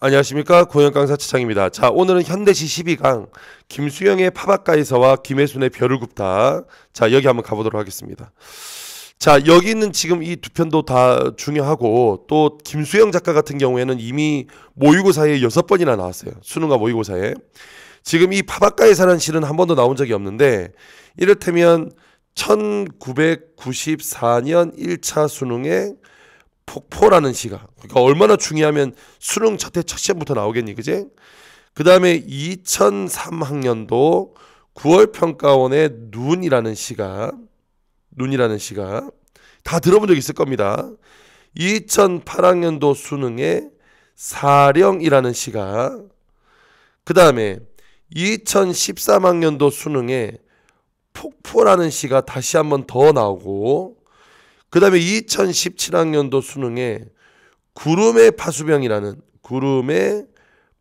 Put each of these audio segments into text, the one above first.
안녕하십니까 고현 강사 차창입니다. 자 오늘은 현대시 12강 김수영의 파바카이서와 김혜순의 별을 굽다. 자 여기 한번 가보도록 하겠습니다. 자 여기는 있 지금 이 두 편도 다 중요하고 또 김수영 작가 같은 경우에는 이미 모의고사에 여섯 번이나 나왔어요. 수능과 모의고사에 지금 이파바카이사는 시는 한 번도 나온 적이 없는데 이를테면 1994년 1차 수능에 폭포라는 시가 그러니까 얼마나 중요하면 수능 첫해 첫 시험부터 나오겠니 그지그 다음에 2003학년도 9월 평가원의 눈이라는 시가 눈이라는 시가 다 들어본 적 있을 겁니다 2008학년도 수능에 사령이라는 시가 그 다음에 2013학년도 수능에 폭포라는 시가 다시 한 번 더 나오고 그 다음에 2017학년도 수능에 구름의 파수병이라는 구름의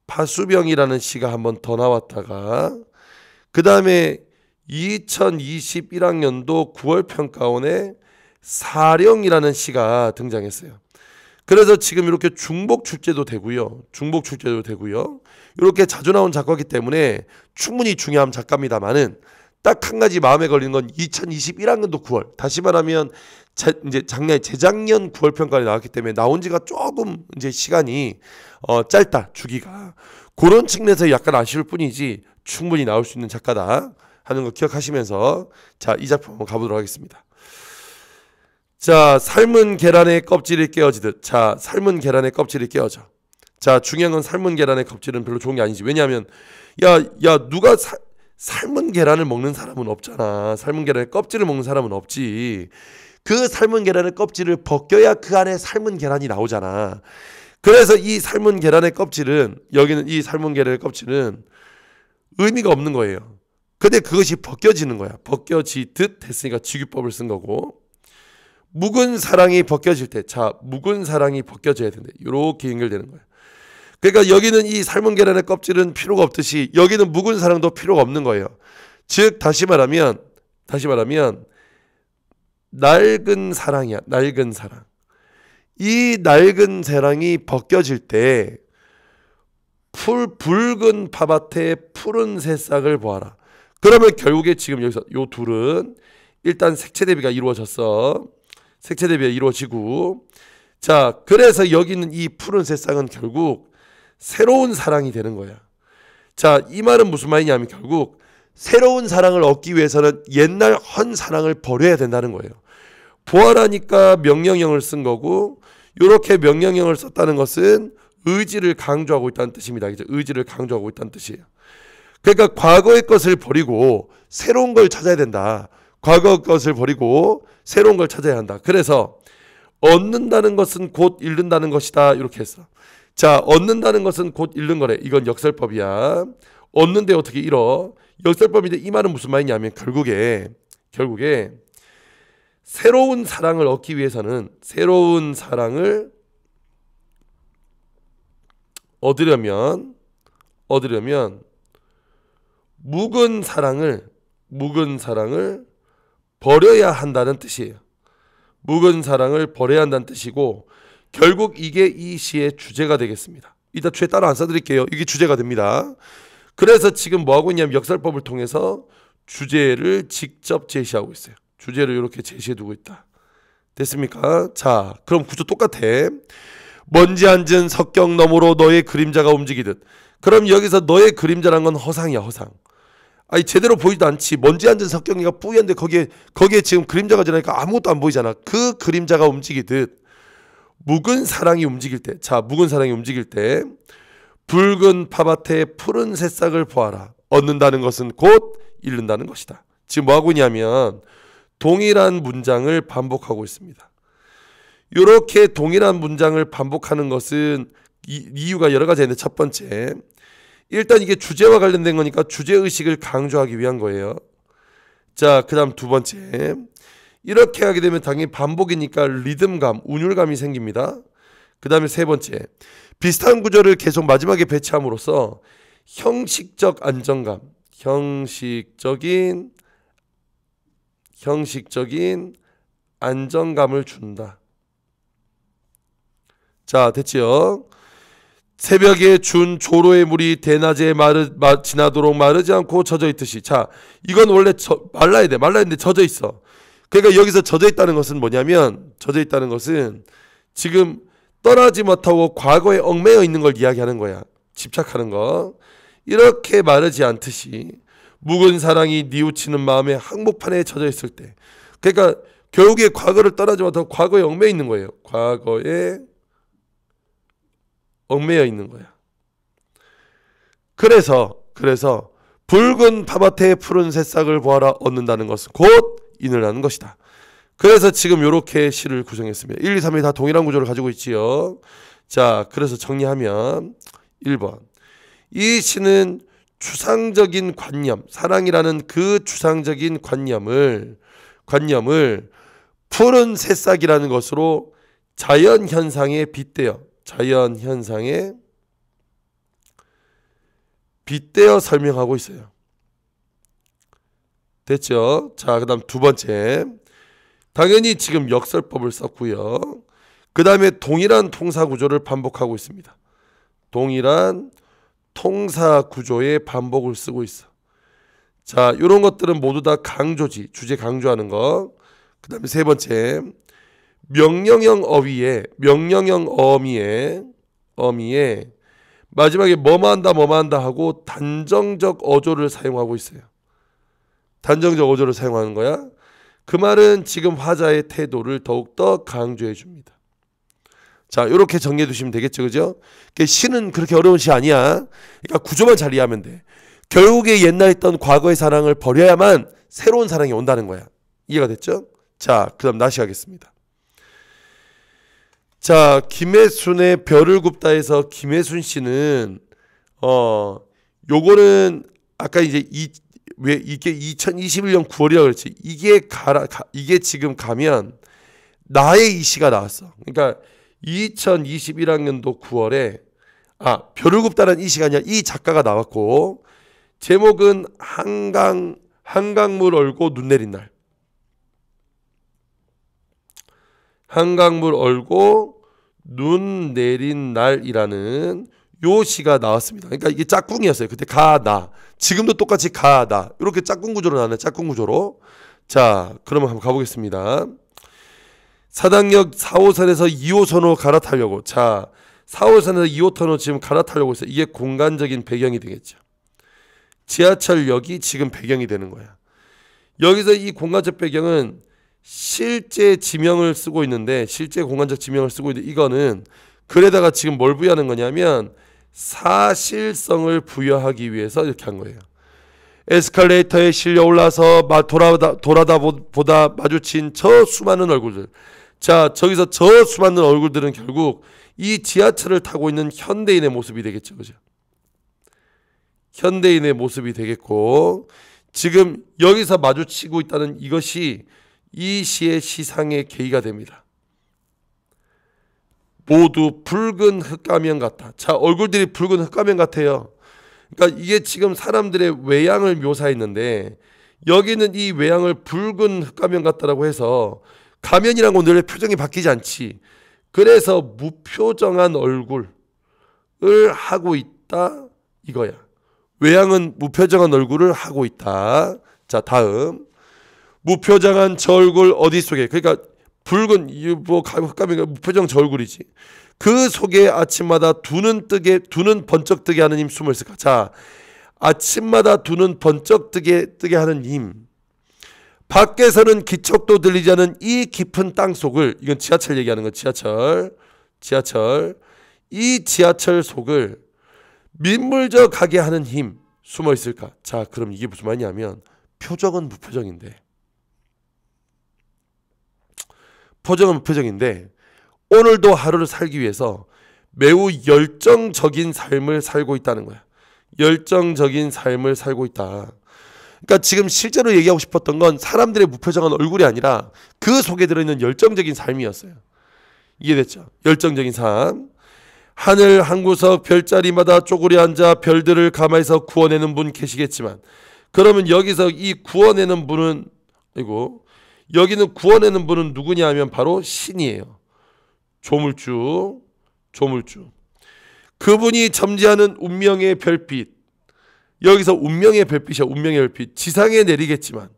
파수병이라는 시가 한 번 더 나왔다가 그 다음에 2021학년도 9월 평가원에 사령이라는 시가 등장했어요. 그래서 지금 이렇게 중복 출제도 되고요. 중복 출제도 되고요. 이렇게 자주 나온 작가기 때문에 충분히 중요한 작가입니다만은 딱한 가지 마음에 걸리는 건 2021학년도 9월. 다시 말하면 제, 이제 작년 재작년 9월 평가를 나왔기 때문에 나온 지가 조금 이제 시간이 어, 짧다 주기가 그런 측면에서 약간 아쉬울 뿐이지 충분히 나올 수 있는 작가다 하는 거 기억하시면서 자 이 작품 한번 가보도록 하겠습니다. 자 삶은 계란의 껍질이 깨어지듯 자 삶은 계란의 껍질이 깨어져 자 중요한 건 삶은 계란의 껍질은 별로 좋은 게 아니지 왜냐하면 야야 야, 누가 살 삶은 계란을 먹는 사람은 없잖아. 삶은 계란의 껍질을 먹는 사람은 없지. 그 삶은 계란의 껍질을 벗겨야 그 안에 삶은 계란이 나오잖아. 그래서 이 삶은 계란의 껍질은 여기는 이 삶은 계란의 껍질은 의미가 없는 거예요. 근데 그것이 벗겨지는 거야. 벗겨지듯 됐으니까지유법을쓴 거고. 묵은 사랑이 벗겨질 때, 자, 묵은 사랑이 벗겨져야 된대. 이렇게 연결되는 거야. 그러니까 여기는 이 삶은 계란의 껍질은 필요가 없듯이 여기는 묵은 사랑도 필요가 없는 거예요. 즉 다시 말하면 다시 말하면 낡은 사랑이야. 낡은 사랑. 이 낡은 사랑이 벗겨질 때 풀, 붉은 파밭에 푸른 새싹을 보아라. 그러면 결국에 지금 여기서 요 둘은 일단 색채 대비가 이루어졌어. 색채 대비가 이루어지고 자, 그래서 여기 있는 이 푸른 새싹은 결국 새로운 사랑이 되는 거야. 자, 이 말은 무슨 말이냐면 결국 새로운 사랑을 얻기 위해서는 옛날 헌 사랑을 버려야 된다는 거예요. 부활하니까 명령형을 쓴 거고 이렇게 명령형을 썼다는 것은 의지를 강조하고 있다는 뜻입니다. 이제 의지를 강조하고 있다는 뜻이에요. 그러니까 과거의 것을 버리고 새로운 걸 찾아야 된다. 과거 것을 버리고 새로운 걸 찾아야 한다. 그래서 얻는다는 것은 곧 잃는다는 것이다. 이렇게 했어. 자, 얻는다는 것은 곧 잃는 거래. 이건 역설법이야. 얻는데 어떻게 잃어? 역설법인데 이 말은 무슨 말이냐면 결국에 결국에 새로운 사랑을 얻기 위해서는 새로운 사랑을 얻으려면 얻으려면 묵은 사랑을 묵은 사랑을 버려야 한다는 뜻이에요. 묵은 사랑을 버려야 한다는 뜻이고 결국 이게 이 시의 주제가 되겠습니다. 이따 주에 따로 안 써드릴게요. 이게 주제가 됩니다. 그래서 지금 뭐하고 있냐면 역설법을 통해서 주제를 직접 제시하고 있어요. 주제를 이렇게 제시해 두고 있다. 됐습니까? 자, 그럼 구조 똑같아. 먼지 앉은 석경 너머로 너의 그림자가 움직이듯. 그럼 여기서 너의 그림자란 건 허상이야, 허상. 아니 제대로 보이지도 않지. 먼지 앉은 석경이가 뿌연데 거기에 거기에 지금 그림자가 지나니까 아무것도 안 보이잖아. 그 그림자가 움직이듯. 묵은 사랑이 움직일 때, 자, 묵은 사랑이 움직일 때, 붉은 파밭에 푸른 새싹을 보아라. 얻는다는 것은 곧 잃는다는 것이다. 지금 뭐하고 있냐면, 동일한 문장을 반복하고 있습니다. 이렇게 동일한 문장을 반복하는 것은 이, 유가 여러 가지 있는데 첫 번째 일단 이게 주제와 관련된 거니까 주제 의식을 강조하기 위한 거예요. 자, 그다음 두 번째 이렇게 하게 되면 당연히 반복이니까 리듬감, 운율감이 생깁니다. 그 다음에 세 번째, 비슷한 구절을 계속 마지막에 배치함으로써 형식적 안정감, 형식적인 형식적인 안정감을 준다. 자, 됐지요? 새벽에 준 조로의 물이 대낮에 마르, 마, 지나도록 마르지 않고 젖어 있듯이. 자, 이건 원래 저, 말라야 돼. 말라야 되는데 젖어 있어. 그러니까 여기서 젖어 있다는 것은 뭐냐면 젖어 있다는 것은 지금 떠나지 못하고 과거에 얽매여 있는 걸 이야기하는 거야. 집착하는 거. 이렇게 마르지 않듯이 묵은 사랑이 뉘우치는 마음에 항복판에 젖어 있을 때. 그러니까 결국에 과거를 떠나지 못하고 과거에 얽매여 있는 거예요. 과거에 얽매여 있는 거야. 그래서 그래서 붉은 파밭에 푸른 새싹을 보아라 얻는다는 것은 곧 인을하는 것이다. 그래서 지금 이렇게 시를 구성했습니다. 1, 2, 3이 다 동일한 구조를 가지고 있지요. 자, 그래서 정리하면 1번. 이 시는 추상적인 관념, 사랑이라는 그 추상적인 관념을 관념을 푸른 새싹이라는 것으로 자연 현상에 빗대어 자연 현상에 빗대어 설명하고 있어요. 됐죠? 자, 그다음 두 번째. 당연히 지금 역설법을 썼고요. 그다음에 동일한 통사 구조를 반복하고 있습니다. 동일한 통사 구조의 반복을 쓰고 있어. 자, 이런 것들은 모두 다 강조지, 주제 강조하는 거. 그다음에 세 번째. 명령형 어휘에 명령형 어미에 어미에 마지막에 뭐만 한다 뭐만 한다 하고 단정적 어조를 사용하고 있어요. 단정적 어조를 사용하는 거야. 그 말은 지금 화자의 태도를 더욱더 강조해 줍니다. 자, 이렇게 정리해 두시면 되겠죠. 그죠? 그러니까 시는 그렇게 어려운 시 아니야. 그러니까 구조만 잘 이해하면 돼. 결국에 옛날 에 있던 과거의 사랑을 버려야만 새로운 사랑이 온다는 거야. 이해가 됐죠? 자, 그다음 다시 하겠습니다. 자, 김혜순의 별을 굽다에서 김혜순 씨는 어 요거는 아까 이제 이왜 이게 2021년 9월이라 그렇지 이게 가라 가, 이게 지금 가면 나의 이시가 나왔어. 그러니까 2021학년도 9월에 아 별을 굽다는 이 시간이야 이 작가가 나왔고 제목은 한강 한강물 얼고 눈 내린 날. 한강물 얼고 눈 내린 날이라는 요 시가 나왔습니다. 그러니까 이게 짝꿍이었어요. 그때 가, 나. 지금도 똑같이 가, 나. 이렇게 짝꿍 구조로 나왔 짝꿍 구조로. 자, 그러면 한번 가보겠습니다. 사당역 4호선에서 2호선으로 갈아타려고. 자, 4호선에서 2호선으로 지금 갈아타려고 했어요. 이게 공간적인 배경이 되겠죠. 지하철역이 지금 배경이 되는 거야. 여기서 이 공간적 배경은 실제 지명을 쓰고 있는데 실제 공간적 지명을 쓰고 있는데 이거는 글에다가 지금 뭘 부여하는 거냐면 사실성을 부여하기 위해서 이렇게 한 거예요. 에스컬레이터에 실려 올라서 돌아다, 돌아다 보다 마주친 저 수많은 얼굴들. 자, 저기서 저 수많은 얼굴들은 결국 이 지하철을 타고 있는 현대인의 모습이 되겠죠. 그죠? 현대인의 모습이 되겠고, 지금 여기서 마주치고 있다는 이것이 이 시의 시상의 계기가 됩니다. 모두 붉은 흑가면 같아. 자, 얼굴들이 붉은 흑가면 같아요. 그러니까 이게 지금 사람들의 외양을 묘사했는데 여기는 이 외양을 붉은 흑가면 같다라고 해서 가면이라고 늘 표정이 바뀌지 않지. 그래서 무표정한 얼굴을 하고 있다 이거야. 외양은 무표정한 얼굴을 하고 있다. 자, 다음. 무표정한 저 얼굴 어디 속에? 그러니까 붉은 이뭐 가감이가 무표정 저 얼굴이지. 그 속에 아침마다 두는 뜨게 두는 번쩍 뜨게 하는 힘 숨을 쓸까. 자, 아침마다 두는 번쩍 뜨게 뜨게 하는 힘. 밖에서는 기척도 들리지 않은 이 깊은 땅 속을 이건 지하철 얘기하는 거 지하철 지하철 이 지하철 속을 민물적하게 하는 힘 숨어 있을까? 자, 그럼 이게 무슨 말이냐면 표정은 무표정인데 표정은 표정인데 오늘도 하루를 살기 위해서 매우 열정적인 삶을 살고 있다는 거야. 열정적인 삶을 살고 있다. 그러니까 지금 실제로 얘기하고 싶었던 건 사람들의 무표정한 얼굴이 아니라 그 속에 들어있는 열정적인 삶이었어요. 이해됐죠? 열정적인 삶. 하늘 한 구석 별자리마다 쪼그려 앉아 별들을 감아서 구워내는 분 계시겠지만 그러면 여기서 이 구워내는 분은 이고 여기는 구원하는 분은 누구냐 하면 바로 신이에요. 조물주, 조물주. 그분이 점지하는 운명의 별빛. 여기서 운명의 별빛이야, 운명의 별빛. 지상에 내리겠지만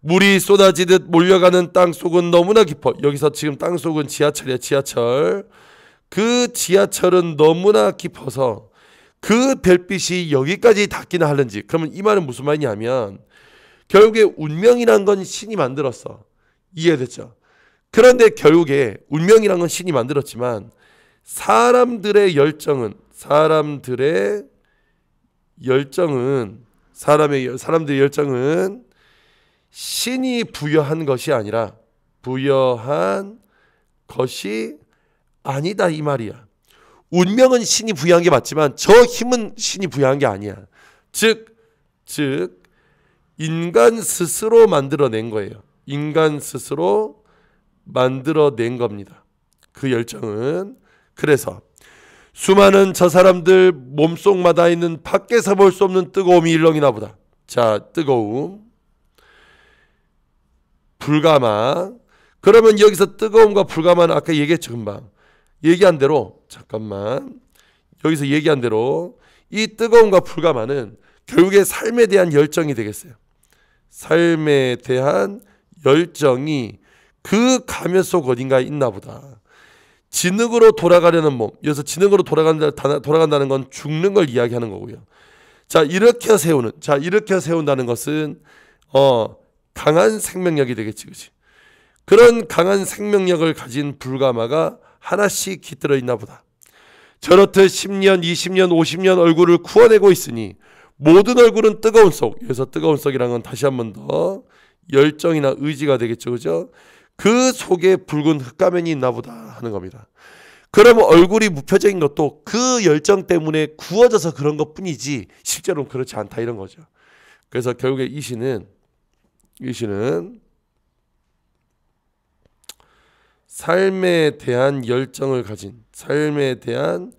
물이 쏟아지듯 몰려가는 땅 속은 너무나 깊어. 여기서 지금 땅 속은 지하철이야, 지하철. 그 지하철은 너무나 깊어서 그 별빛이 여기까지 닿기나 하는지. 그러면 이 말은 무슨 말이냐면 결국에 운명이란 건 신이 만들었어. 이해됐죠? 그런데 결국에 운명이란 건 신이 만들었지만 사람들의 열정은 사람들의 열정은 사람의 사람들의 열정은 신이 부여한 것이 아니라 부여한 것이 아니다 이 말이야. 운명은 신이 부여한 게 맞지만 저 힘은 신이 부여한 게 아니야. 즉, 즉 인간 스스로 만들어낸 거예요. 인간 스스로 만들어낸 겁니다. 그 열정은 그래서 수많은 저 사람들 몸속마다 있는 밖에서 볼 수 없는 뜨거움이 일렁이나 보다. 자, 뜨거움. 불가마. 그러면 여기서 뜨거움과 불가마는 아까 얘기했죠, 금방. 얘기한 대로, 잠깐만. 여기서 얘기한 대로 이 뜨거움과 불가마는 결국에 삶에 대한 열정이 되겠어요. 삶에 대한 열정이 그 감회 속 어딘가에 있나 보다. 진흙으로 돌아가려는 몸. 여기서 진흙으로 돌아간다, 돌아간다는 건 죽는 걸 이야기하는 거고요. 자, 이렇게 세우는, 자, 이렇게 세운다는 것은, 어, 강한 생명력이 되겠지, 그지? 그런 강한 생명력을 가진 불가마가 하나씩 깃들어 있나 보다. 저렇듯 10년, 20년, 50년 얼굴을 구워내고 있으니 모든 얼굴은 뜨거운 속. 여기서 뜨거운 속이라는 건 다시 한 번 더. 열정이나 의지가 되겠죠. 그죠? 그 속에 붉은 흙가면이 있나 보다 하는 겁니다. 그러면 얼굴이 무표적인 것도 그 열정 때문에 구워져서 그런 것 뿐이지 실제로는 그렇지 않다 이런 거죠. 그래서 결국에 이 시는 이 시는 삶에 대한 열정을 가진 삶에 대한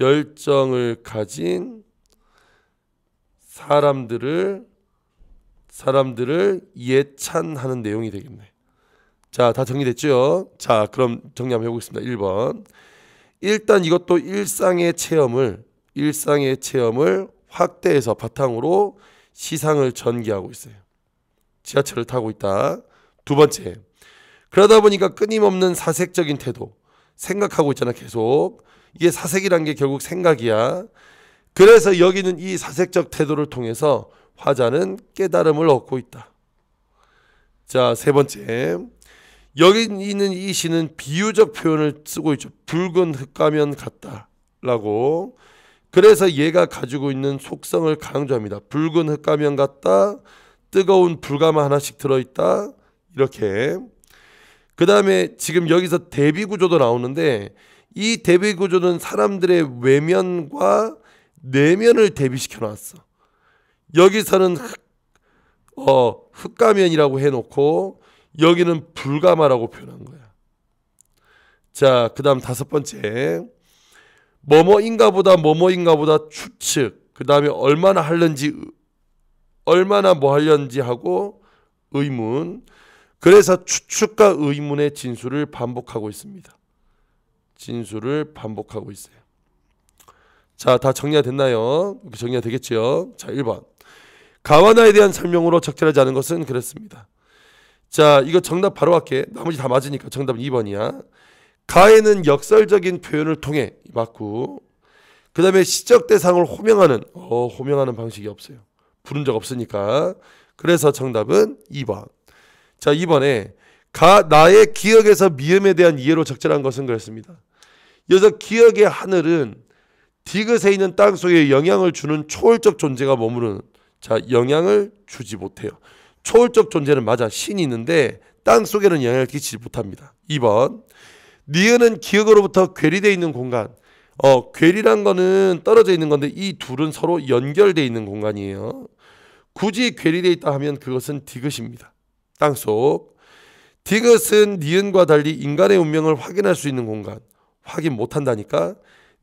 열정을 가진 사람들을 사람들을 예찬하는 내용이 되겠네. 자, 다 정리됐죠? 자, 그럼 정리 한번 해보겠습니다. 1번. 일단 이것도 일상의 체험을 일상의 체험을 확대해서 바탕으로 시상을 전개하고 있어요. 지하철을 타고 있다. 두 번째. 그러다 보니까 끊임없는 사색적인 태도. 생각하고 있잖아, 계속. 이게 사색이란 게 결국 생각이야. 그래서 여기는 이 사색적 태도를 통해서 화자는 깨달음을 얻고 있다. 자, 세 번째. 여기 있는 이 시는 비유적 표현을 쓰고 있죠. 붉은 흙가면 같다라고. 그래서 얘가 가지고 있는 속성을 강조합니다. 붉은 흙가면 같다. 뜨거운 불가마 하나씩 들어있다. 이렇게. 그 다음에 지금 여기서 대비 구조도 나오는데 이 대비 구조는 사람들의 외면과 내면을 대비시켜 놨어. 여기서는 흑, 어, 흑가면이라고 해놓고 여기는 불가마라고 표현한 거야. 자, 그 다음 다섯 번째. 뭐뭐인가보다 뭐뭐인가보다 추측. 그 다음에 얼마나 할는지, 얼마나 뭐 할는지 하고 의문. 그래서 추측과 의문의 진술을 반복하고 있습니다. 진술을 반복하고 있어요. 자, 다 정리가 됐나요? 정리가 되겠죠? 자, 1번. 가와나에 대한 설명으로 적절하지 않은 것은 그렇습니다. 자, 이거 정답 바로 할게. 나머지 다 맞으니까 정답은 2번이야. 가에는 역설적인 표현을 통해 맞고 그 다음에 시적 대상을 호명하는 어 호명하는 방식이 없어요. 부른 적 없으니까 그래서 정답은 2번. 자, 2번에 가 나의 기억에서 미음에 대한 이해로 적절한 것은 그렇습니다. 여기서 기억의 하늘은 디귿에 있는 땅 속에 영향을 주는 초월적 존재가 머무르는 자 영향을 주지 못해요. 초월적 존재는 맞아 신이 있는데 땅 속에는 영향을 끼치지 못합니다. 2번 니은은 기억으로부터 괴리되어 있는 공간 어, 괴리란 거는 떨어져 있는 건데 이 둘은 서로 연결되어 있는 공간이에요. 굳이 괴리되어 있다 하면 그것은 디귿입니다. 땅 속. 디귿은 니은과 달리 인간의 운명을 확인할 수 있는 공간. 확인 못한다니까.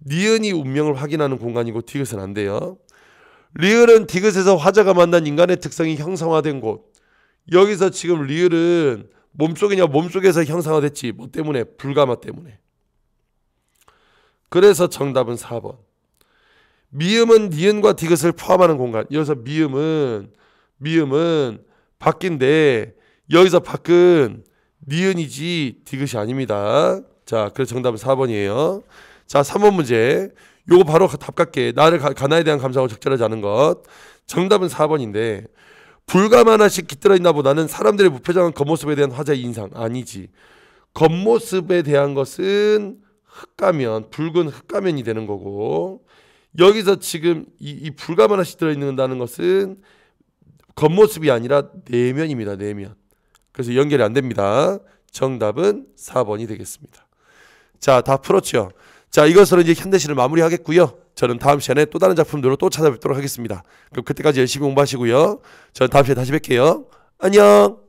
니은이 운명을 확인하는 공간이고 디귿은 안 돼요. 리을은 디귿에서 화자가 만난 인간의 특성이 형상화된 곳. 여기서 지금 리을은 몸속이냐 몸속에서 형상화됐지뭐 때문에? 불가마 때문에. 그래서 정답은 4번. 미음은 니은과 디귿을 포함하는 공간. 여기서 미음은 미음은 바뀐데 여기서 바꾼 니은이지 디귿이 아닙니다. 자, 그래서 정답은 4번이에요. 자, 3번 문제. 요거 바로 답같게 나를 가, 나에 대한 감상을 적절하지 않은 것. 정답은 4번인데 불감 하나씩 깃들어 있나 보다는 사람들의 무표정한 겉모습에 대한 화자의 인상 아니지. 겉모습에 대한 것은 흑가면 붉은 흑가면이 되는 거고 여기서 지금 이, 이 불감 하나씩 들어있는다는 것은 겉모습이 아니라 내면입니다. 내면. 그래서 연결이 안 됩니다. 정답은 4번이 되겠습니다. 자, 다 풀었죠? 자, 이것으로 이제 현대시를 마무리하겠고요. 저는 다음 시간에 또 다른 작품들로 또 찾아뵙도록 하겠습니다. 그럼 그때까지 열심히 공부하시고요. 저는 다음 시간에 다시 뵐게요. 안녕!